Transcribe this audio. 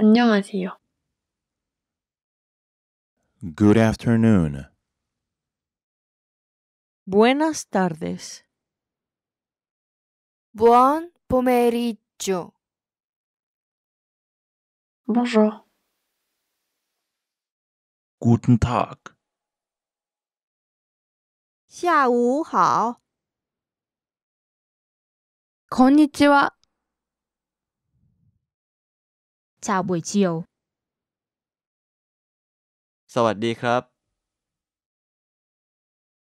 안녕하세요. Good afternoon. Buenas tardes. Buon pomeriggio. Bonjour. Guten Tag. 下午好。こんにちは。chào buổi chiều สวัสดีครับ